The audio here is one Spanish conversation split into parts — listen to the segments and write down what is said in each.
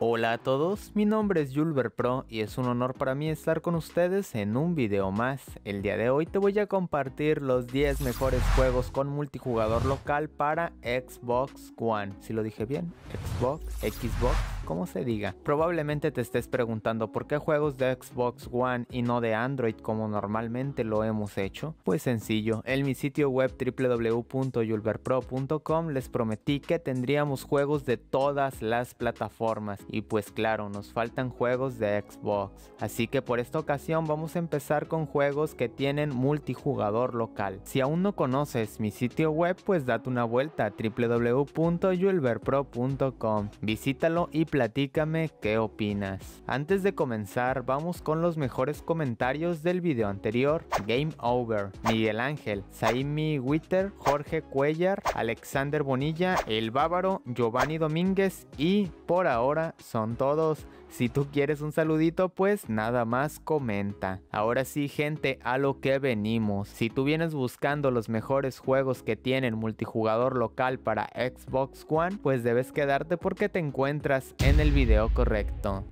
Hola a todos, mi nombre es Julber Pro y es un honor para mí estar con ustedes en un video más. El día de hoy te voy a compartir los 10 mejores juegos con multijugador local para Xbox One. Si lo dije bien, Xbox, Xbox como se diga. Probablemente te estés preguntando por qué juegos de Xbox One y no de Android como normalmente lo hemos hecho. Pues sencillo, en mi sitio web www.yulverpro.com les prometí que tendríamos juegos de todas las plataformas y pues claro, nos faltan juegos de Xbox. Así que por esta ocasión vamos a empezar con juegos que tienen multijugador local. Si aún no conoces mi sitio web, pues date una vuelta a www.yulverpro.com. Visítalo y platícame qué opinas. Antes de comenzar, vamos con los mejores comentarios del video anterior. Game Over, Miguel Ángel, Saimi Witter, Jorge Cuellar, Alexander Bonilla, El Bávaro, Giovanni Domínguez y por ahora son todos. Si tú quieres un saludito, pues nada más comenta. Ahora sí, gente, a lo que venimos. Si tú vienes buscando los mejores juegos que tienen multijugador local para Xbox One, pues debes quedarte porque te encuentras en el video correcto.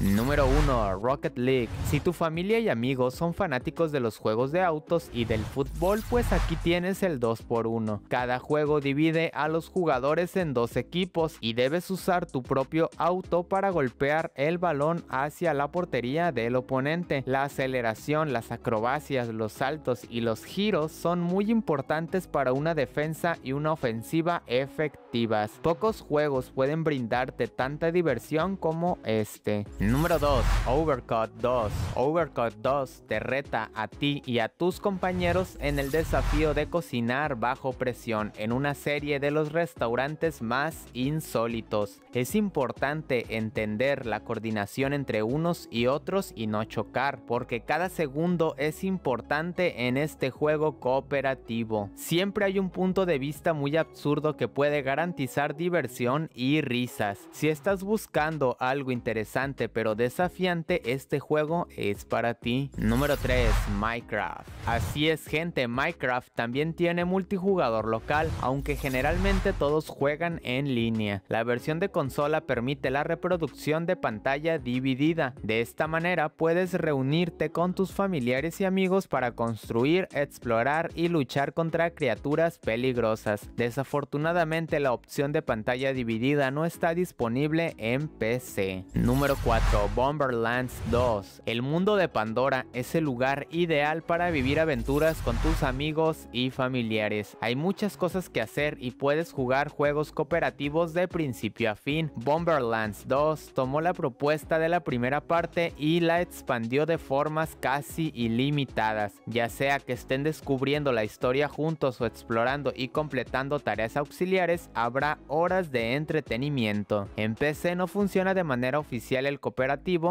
Número 1. Rocket League. Si tu familia y amigos son fanáticos de los juegos de autos y del fútbol, pues aquí tienes el 2x1. Cada juego divide a los jugadores en dos equipos y debes usar tu propio auto para golpear el balón hacia la portería del oponente. La aceleración, las acrobacias, los saltos y los giros son muy importantes para una defensa y una ofensiva efectivas. Pocos juegos pueden brindarte tanta diversión como este. Número 2. Overcut 2. Overcut 2 te reta a ti y a tus compañeros en el desafío de cocinar bajo presión en una serie de los restaurantes más insólitos. Es importante entender la coordinación entre unos y otros y no chocar, porque cada segundo es importante en este juego cooperativo. Siempre hay un punto de vista muy absurdo que puede garantizar diversión y risas. Si estás buscando algo interesante pero desafiante, este juego es para ti. Número 3, Minecraft. Así es gente, Minecraft también tiene multijugador local, aunque generalmente todos juegan en línea. La versión de consola permite la reproducción de pantalla dividida. De esta manera puedes reunirte con tus familiares y amigos para construir, explorar y luchar contra criaturas peligrosas. Desafortunadamente la opción de pantalla dividida no está disponible en PC. Número 4. Bomberlands 2. El mundo de Pandora es el lugar ideal para vivir aventuras con tus amigos y familiares. Hay muchas cosas que hacer y puedes jugar juegos cooperativos de principio a fin. Bomberlands 2 tomó la propuesta de la primera parte y la expandió de formas casi ilimitadas, ya sea que estén descubriendo la historia juntos o explorando y completando tareas auxiliares, habrá horas de entretenimiento. En PC no funciona de manera oficial el cooperativo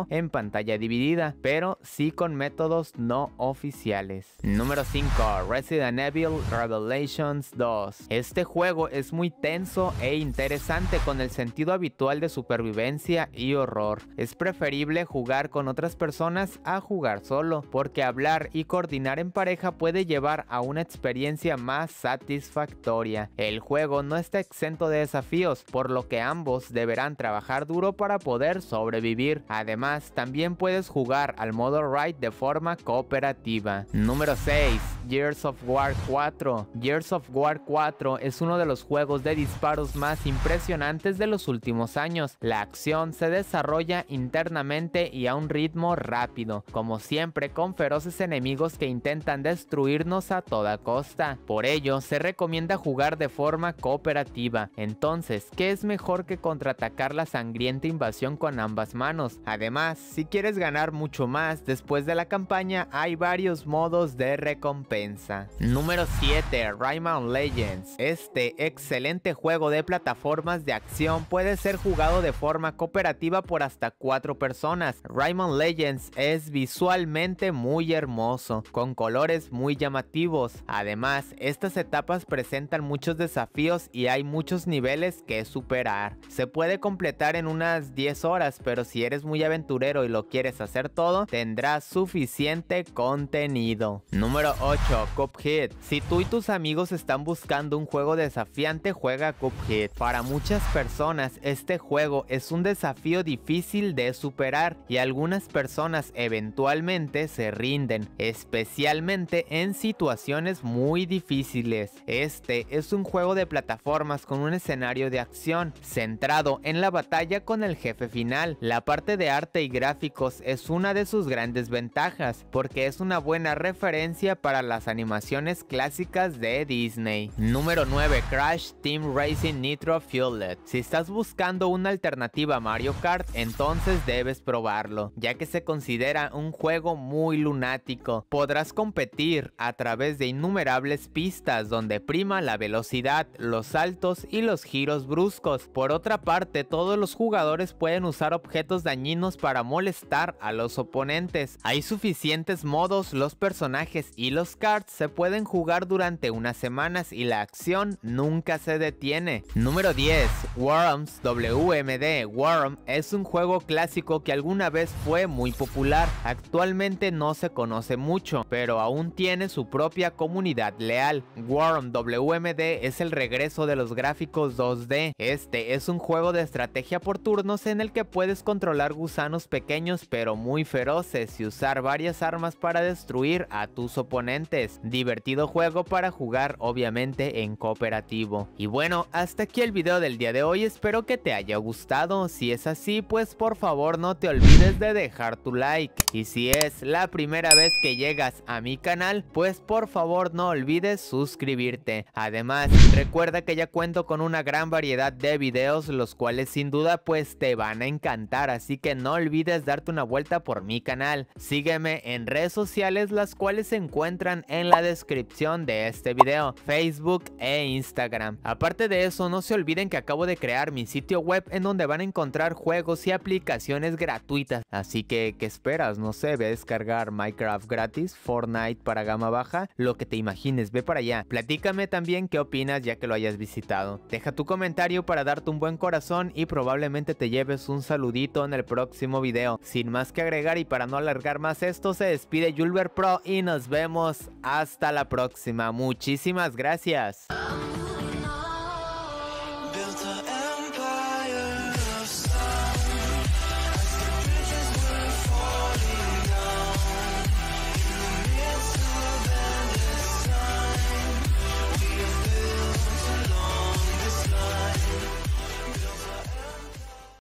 en pantalla dividida, pero sí con métodos no oficiales. Número 5. Resident Evil Revelations 2. Este juego es muy tenso e interesante con el sentido habitual de supervivencia y horror. Es preferible jugar con otras personas a jugar solo, porque hablar y coordinar en pareja puede llevar a una experiencia más satisfactoria. El juego no está exento de desafíos, por lo que ambos deberán trabajar duro para poder sobrevivir. Además, también puedes jugar al modo Raid de forma cooperativa. Número 6. Years of War 4. Years of War 4 es uno de los juegos de disparos más impresionantes de los últimos años. La acción se desarrolla internamente y a un ritmo rápido, como siempre con feroces enemigos que intentan destruirnos a toda costa. Por ello, se recomienda jugar de forma cooperativa. Entonces, ¿qué es mejor que contraatacar la sangrienta invasión con ambas manos? Además, si quieres ganar mucho más después de la campaña, hay varios modos de recompensa. Número 7. Rayman Legends. Este excelente juego de plataformas de acción puede ser jugado de forma cooperativa por hasta 4 personas. Rayman Legends es visualmente muy hermoso, con colores muy llamativos. Además, estas etapas presentan muchos desafíos y hay muchos niveles que superar. Se puede completar en unas 10 horas, pero si eres es muy aventurero y lo quieres hacer todo, tendrás suficiente contenido. Número 8. Cuphead. Si tú y tus amigos están buscando un juego desafiante, juega Cuphead. Para muchas personas, este juego es un desafío difícil de superar y algunas personas eventualmente se rinden, especialmente en situaciones muy difíciles. Este es un juego de plataformas con un escenario de acción, centrado en la batalla con el jefe final. La parte de arte y gráficos es una de sus grandes ventajas, porque es una buena referencia para las animaciones clásicas de Disney. Número 9. Crash Team Racing Nitro Fueled. Si estás buscando una alternativa a Mario Kart, entonces debes probarlo, ya que se considera un juego muy lunático. Podrás competir a través de innumerables pistas donde prima la velocidad, los saltos y los giros bruscos. Por otra parte, todos los jugadores pueden usar objetos de para molestar a los oponentes. Hay suficientes modos, los personajes y los cards se pueden jugar durante unas semanas y la acción nunca se detiene. Número 10. Worms WMD Worm es un juego clásico que alguna vez fue muy popular. Actualmente no se conoce mucho, pero aún tiene su propia comunidad leal. Worm WMD es el regreso de los gráficos 2D. Este es un juego de estrategia por turnos en el que puedes controlar gusanos pequeños pero muy feroces y usar varias armas para destruir a tus oponentes. Divertido juego para jugar obviamente en cooperativo. Y bueno, hasta aquí el video del día de hoy, espero que te haya gustado. Si es así, pues por favor no te olvides de dejar tu like. Y si es la primera vez que llegas a mi canal, pues por favor no olvides suscribirte. Además, recuerda que ya cuento con una gran variedad de videos los cuales sin duda pues te van a encantar, así que no olvides darte una vuelta por mi canal. Sígueme en redes sociales las cuales se encuentran en la descripción de este video, Facebook e Instagram. Aparte de eso, no se olviden que acabo de crear mi sitio web en donde van a encontrar juegos y aplicaciones gratuitas. Así que, ¿qué esperas? No sé, ve a descargar Minecraft gratis, Fortnite para gama baja, lo que te imagines, ve para allá. Platícame también qué opinas ya que lo hayas visitado. Deja tu comentario para darte un buen corazón y probablemente te lleves un saludito el próximo video. Sin más que agregar y para no alargar más esto, se despide julver Pro y nos vemos hasta la próxima. Muchísimas gracias.